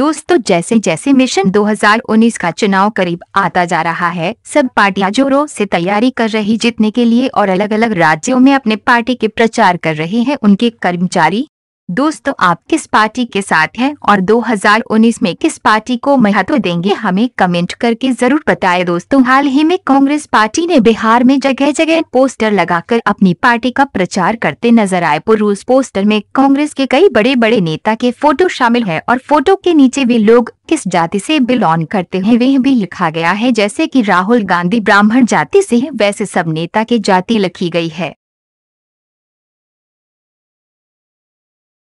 दोस्तों तो जैसे जैसे मिशन 2019 का चुनाव करीब आता जा रहा है सब पार्टियां जोरों से तैयारी कर रही जितने के लिए और अलग अलग राज्यों में अपने पार्टी के प्रचार कर रहे हैं उनके कर्मचारी दोस्तों आप किस पार्टी के साथ हैं और 2019 में किस पार्टी को महत्व देंगे हमें कमेंट करके जरूर बताएं दोस्तों हाल ही में कांग्रेस पार्टी ने बिहार में जगह जगह पोस्टर लगाकर अपनी पार्टी का प्रचार करते नजर आए पुरुष पोस्टर में कांग्रेस के कई बड़े बड़े नेता के फोटो शामिल है और फोटो के नीचे भी लोग किस जाति से बिलोंग करते हैं वह भी लिखा गया है जैसे कि राहुल गांधी ब्राह्मण जाति से है वैसे सब नेता के जाति लिखी गई है